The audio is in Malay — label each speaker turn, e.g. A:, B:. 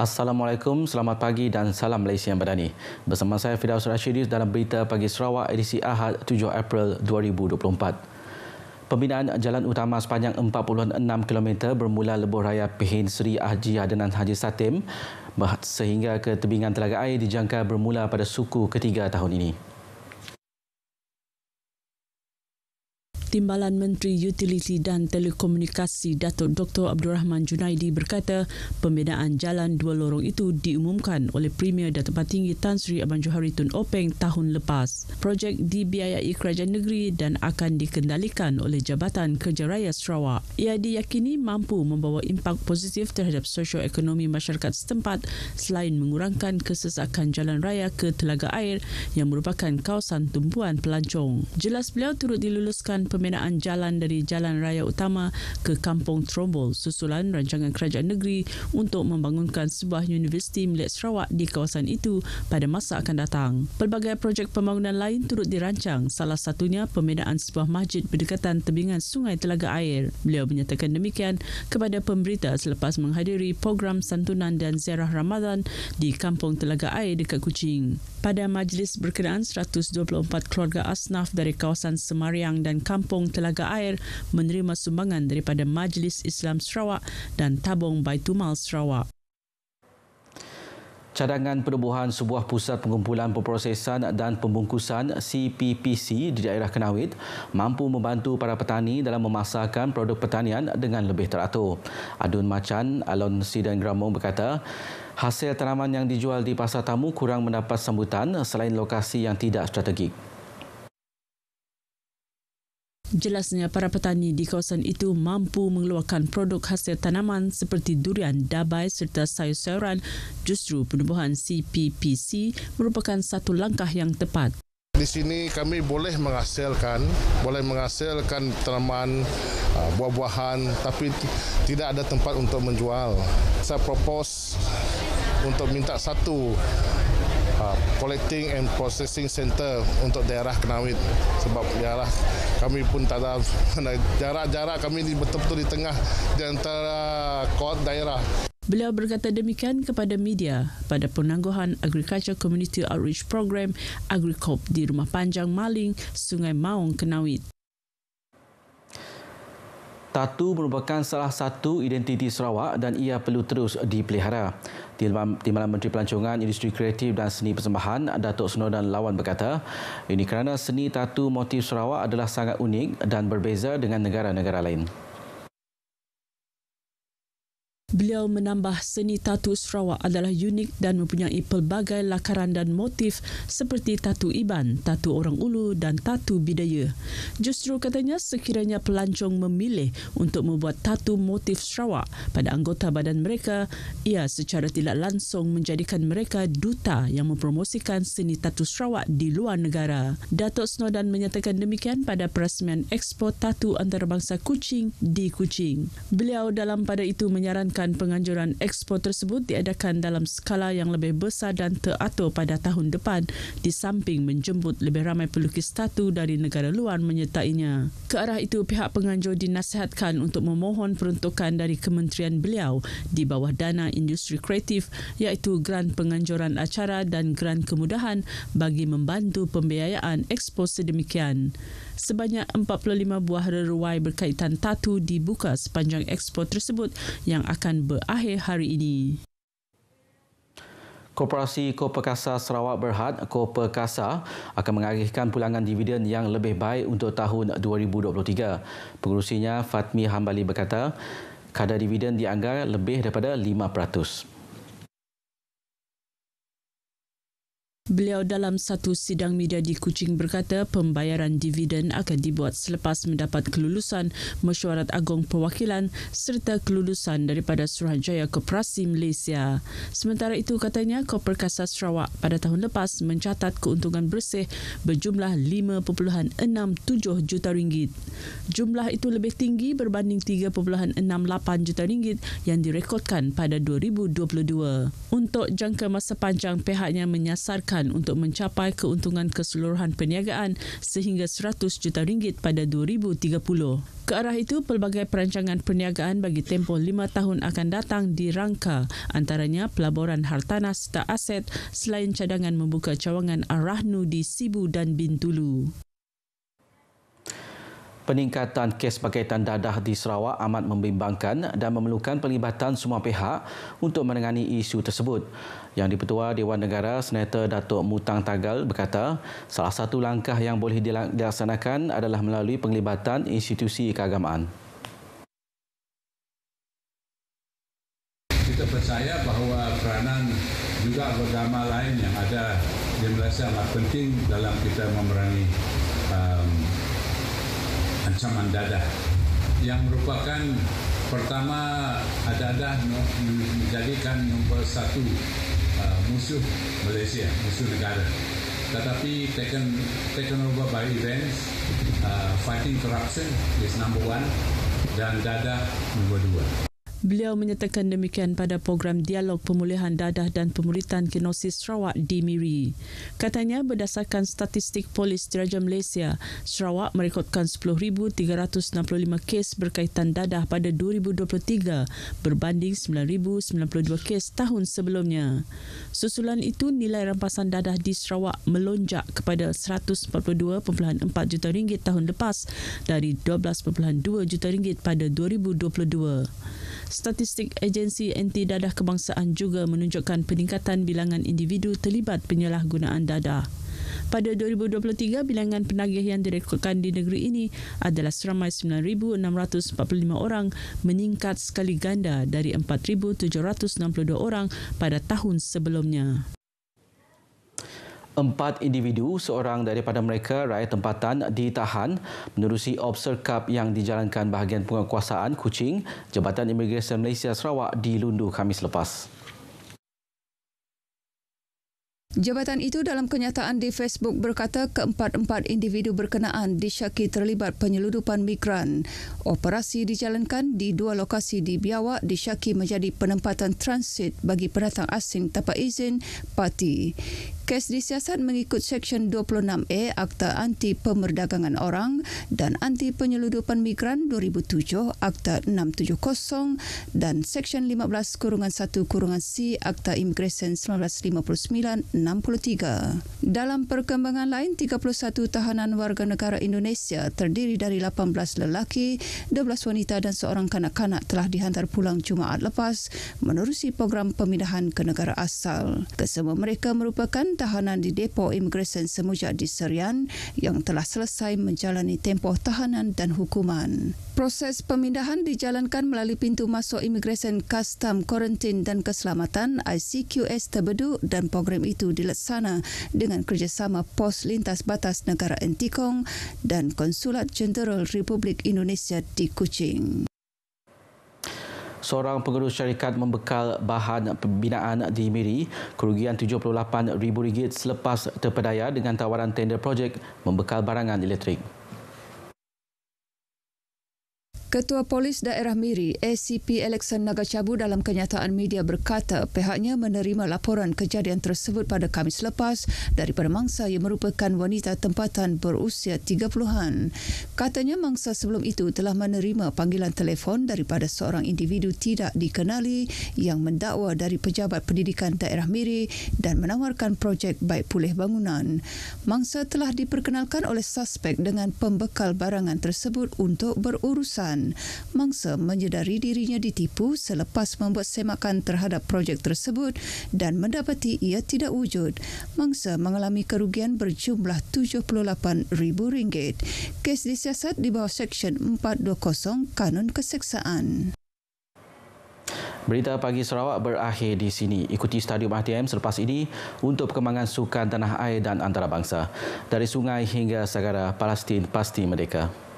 A: Assalamualaikum, selamat pagi dan salam Malaysia yang berani. Bersama saya Fidaus Rashidius dalam berita pagi Sarawak edisi Ahad 7 April 2024. Pembinaan jalan utama sepanjang 46 km bermula lebuh raya Pihin Seri Haji Adenan Haji Satim sehingga ke tebingan Telaga Air dijangka bermula pada suku ketiga tahun ini.
B: Timbalan Menteri Utiliti dan Telekomunikasi Datuk Dr. Abdul Rahman Junaidi berkata pembinaan jalan dua lorong itu diumumkan oleh Premier Datuk Patinggi Tan Sri Abang Johari Tun Openg tahun lepas. Projek dibiayai Kerajaan Negeri dan akan dikendalikan oleh Jabatan Kerja Raya Sarawak. Ia diyakini mampu membawa impak positif terhadap sosioekonomi masyarakat setempat selain mengurangkan kesesakan jalan raya ke Telaga Air yang merupakan kawasan tumpuan pelancong. Jelas beliau turut diluluskan pem- pembinaan jalan dari jalan raya utama ke Kampung Trombol susulan rancangan kerajaan negeri untuk membangunkan sebuah universiti milik Sarawak di kawasan itu pada masa akan datang. Pelbagai projek pembangunan lain turut dirancang, salah satunya pembinaan sebuah masjid berdekatan tebingan Sungai Telaga Air. Beliau menyatakan demikian kepada pemberita selepas menghadiri program santunan dan ziarah Ramadan di Kampung Telaga Air dekat Kuching. Pada majlis berkenaan 124 keluarga asnaf dari kawasan Semariang dan Kampung Kampung Telaga Air menerima sumbangan daripada Majlis Islam Sarawak dan Tabung Baitumal Sarawak.
A: Cadangan penubuhan sebuah pusat pengumpulan pemprosesan dan pembungkusan CPPC di daerah Kenawit mampu membantu para petani dalam memasarkan produk pertanian dengan lebih teratur. Adun Macan, Alon Sidan Gramong berkata, hasil tanaman yang dijual di pasar tamu kurang mendapat sambutan selain lokasi yang tidak strategik.
B: Jelasnya para petani di kawasan itu mampu mengeluarkan produk hasil tanaman seperti durian, dabai serta sayur-sayuran. Justru penubuhan CPPC merupakan satu langkah yang tepat.
A: Di sini kami boleh menghasilkan, boleh menghasilkan tanaman uh, buah-buahan tapi tidak ada tempat untuk menjual. Saya propose untuk minta satu uh, collecting and processing center untuk daerah Kenawit sebab daerah kami pun tak ada jarak-jarak kami ni betul-betul di tengah di antara kuat daerah.
B: Beliau berkata demikian kepada media pada penangguhan Agriculture Community Outreach Program Agricop di Rumah Panjang Maling, Sungai Maung, Kenawit.
A: Tatu merupakan salah satu identiti Sarawak dan ia perlu terus dipelihara. Timbalan Menteri Pelancongan Industri Kreatif dan Seni Persembahan, Datuk Senodan Lawan berkata, ini kerana seni tatu motif Sarawak adalah sangat unik dan berbeza dengan negara-negara lain.
B: Beliau menambah seni tatu Sarawak adalah unik dan mempunyai pelbagai lakaran dan motif seperti tatu Iban, tatu Orang Ulu dan tatu Bidaya. Justru katanya sekiranya pelancong memilih untuk membuat tatu motif Sarawak pada anggota badan mereka, ia secara tidak langsung menjadikan mereka duta yang mempromosikan seni tatu Sarawak di luar negara. Datuk Snowden menyatakan demikian pada perasmian ekspor Tatu Antarabangsa Kuching di Kuching. Beliau dalam pada itu menyarankan mengatakan penganjuran ekspor tersebut diadakan dalam skala yang lebih besar dan teratur pada tahun depan di samping menjemput lebih ramai pelukis tatu dari negara luar menyertainya. Ke arah itu, pihak penganjur dinasihatkan untuk memohon peruntukan dari kementerian beliau di bawah dana industri kreatif iaitu Grant penganjuran acara dan Grant kemudahan bagi membantu pembiayaan ekspor sedemikian sebanyak 45 buah reruai berkaitan tatu dibuka sepanjang ekspo tersebut yang akan berakhir hari ini.
A: Koperasi Ko Perkasa Sarawak Berhad, Ko akan mengagihkan pulangan dividen yang lebih baik untuk tahun 2023. Pengurusinya Fatmi Hambali berkata, kadar dividen dianggar lebih daripada 5%.
B: Beliau dalam satu sidang media di Kuching berkata pembayaran dividen akan dibuat selepas mendapat kelulusan mesyuarat agung perwakilan serta kelulusan daripada Suruhanjaya Koperasi Malaysia. Sementara itu katanya Koper Perkasa Sarawak pada tahun lepas mencatat keuntungan bersih berjumlah 5.67 juta ringgit. Jumlah itu lebih tinggi berbanding 3.68 juta ringgit yang direkodkan pada 2022. Untuk jangka masa panjang pihaknya menyasarkan kesempatan untuk mencapai keuntungan keseluruhan perniagaan sehingga 100 juta ringgit pada 2030. Ke arah itu, pelbagai perancangan perniagaan bagi tempoh lima tahun akan datang di rangka antaranya pelaburan hartanah serta aset selain cadangan membuka cawangan Arahnu di Sibu dan Bintulu
A: peningkatan kes berkaitan dadah di Sarawak amat membimbangkan dan memerlukan pelibatan semua pihak untuk menangani isu tersebut. Yang dipertua Dewan Negara Senator Datuk Mutang Tagal berkata, salah satu langkah yang boleh dilaksanakan adalah melalui penglibatan institusi keagamaan.
B: Kita percaya bahawa peranan juga agama lain yang ada di Malaysia amat penting dalam kita memerangi um, ancaman dadah yang merupakan
A: pertama dadah menjadikan nombor satu uh,
B: musuh Malaysia, musuh negara. Tetapi taken, taken over by events, uh, fighting corruption is number one dan dadah
A: nombor dua.
B: Beliau menyatakan demikian pada program Dialog Pemulihan Dadah dan Pemulitan Kenosis Sarawak di Miri. Katanya berdasarkan statistik polis diraja Malaysia, Sarawak merekodkan 10,365 kes berkaitan dadah pada 2023 berbanding 9,092 kes tahun sebelumnya. Susulan itu nilai rampasan dadah di Sarawak melonjak kepada 142.4 juta ringgit tahun lepas dari 12.2 juta ringgit pada 2022. Statistik Agensi Anti Dadah Kebangsaan juga menunjukkan peningkatan bilangan individu terlibat penyalahgunaan dadah. Pada 2023, bilangan penagih yang direkodkan di negeri ini adalah seramai 9,645 orang meningkat sekali ganda dari 4,762 orang pada tahun sebelumnya.
A: Empat individu, seorang daripada mereka rakyat tempatan ditahan menerusi Obser Cup yang dijalankan bahagian penguasaan Kuching, Jabatan Imigresen Malaysia Sarawak di Lundu Khamis lepas.
C: Jabatan itu dalam kenyataan di Facebook berkata keempat-empat individu berkenaan disyaki terlibat penyeludupan migran. Operasi dijalankan di dua lokasi di Biawak disyaki menjadi penempatan transit bagi pendatang asing tanpa izin parti. Kes disiasat mengikut Seksyen 26A Akta Anti Pemerdagangan Orang dan Anti Penyeludupan Migran 2007 Akta 670 dan Seksyen 15 Kurungan 1 Kurungan C Akta Immigration 1959-63. Dalam perkembangan lain, 31 tahanan warga negara Indonesia terdiri dari 18 lelaki, 12 wanita dan seorang kanak-kanak telah dihantar pulang Jumaat lepas menerusi program pemindahan ke negara asal. Kesemua mereka merupakan tahanan di depo imigresen Semuja di Serian yang telah selesai menjalani tempoh tahanan dan hukuman. Proses pemindahan dijalankan melalui pintu masuk imigresen Kastam Quarantine dan Keselamatan ICQS Tebedu dan program itu dilaksana dengan kerjasama pos lintas batas negara Entikong dan Konsulat Jenderal Republik Indonesia di Kuching
A: seorang pengurus syarikat membekal bahan pembinaan di Miri kerugian RM78,000 selepas terpedaya dengan tawaran tender projek membekal barangan elektrik.
C: Ketua Polis Daerah Miri, ACP Alexander Nagacabu dalam kenyataan media berkata pihaknya menerima laporan kejadian tersebut pada Kamis lepas dari mangsa yang merupakan wanita tempatan berusia 30-an. Katanya mangsa sebelum itu telah menerima panggilan telefon daripada seorang individu tidak dikenali yang mendakwa dari Pejabat Pendidikan Daerah Miri dan menawarkan projek baik pulih bangunan. Mangsa telah diperkenalkan oleh suspek dengan pembekal barangan tersebut untuk berurusan. Kelantan. Mangsa menyedari dirinya ditipu selepas membuat semakan terhadap projek tersebut dan mendapati ia tidak wujud. Mangsa mengalami kerugian berjumlah RM78,000. Kes disiasat di bawah Seksyen 420 Kanun Keseksaan.
A: Berita pagi Sarawak berakhir di sini. Ikuti Stadium ATM selepas ini untuk perkembangan sukan tanah air dan antarabangsa. Dari sungai hingga segara Palestin pasti merdeka.